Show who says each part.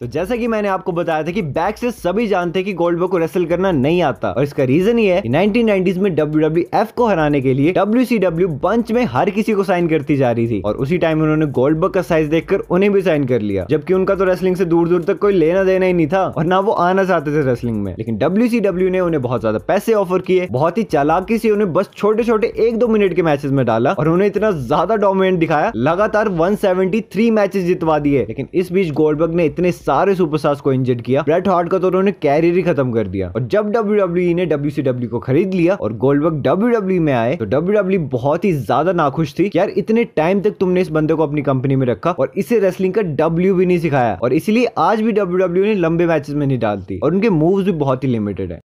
Speaker 1: तो जैसा कि मैंने आपको बताया था कि बैक से सभी जानते हैं कि गोल्डबर्ग को रेसल करना नहीं आता और इसका रीजन ये है कि 1990s में WWF को हराने के लिए WCW बंच में हर किसी को साइन करती जा रही थी और उसी टाइम उन्होंने गोल्डबर्ग का साइज देखकर उन्हें भी साइन कर लिया जबकि उनका तो रेसलिंग से दूर दूर तक कोई लेना देना ही नहीं था और ना वो आना चाहते थे रेसलिंग में लेकिन डब्ल्यू ने उन्हें बहुत ज्यादा पैसे ऑफर किए बहुत ही चालाकी से उन्हें बस छोटे छोटे एक दो मिनट के मैचेस में डाला और उन्हें इतना ज्यादा डोमिनेट दिखाया लगातार वन मैचेस जितवा दिए लेकिन इस बीच गोल्डबर्ग ने इतने सारे सुपरस्टार्स को इंजर्ड किया ब्रेट हार्ट का तो उन्होंने कैरियर ही खत्म कर दिया और जब डब्ल्यू e ने डब्ल्यू को खरीद लिया और गोल्डबर्ग डब्ल्यू e में आए तो डब्ल्यू e बहुत ही ज्यादा नाखुश थी यार इतने टाइम तक तुमने इस बंदे को अपनी कंपनी में रखा और इसे रेसलिंग का डब्ल्यू भी नहीं सिखाया और इसलिए आज भी डब्ल्यू ने लंबे मैचेस में नहीं डालती और उनके मूव्स भी बहुत ही लिमिटेड है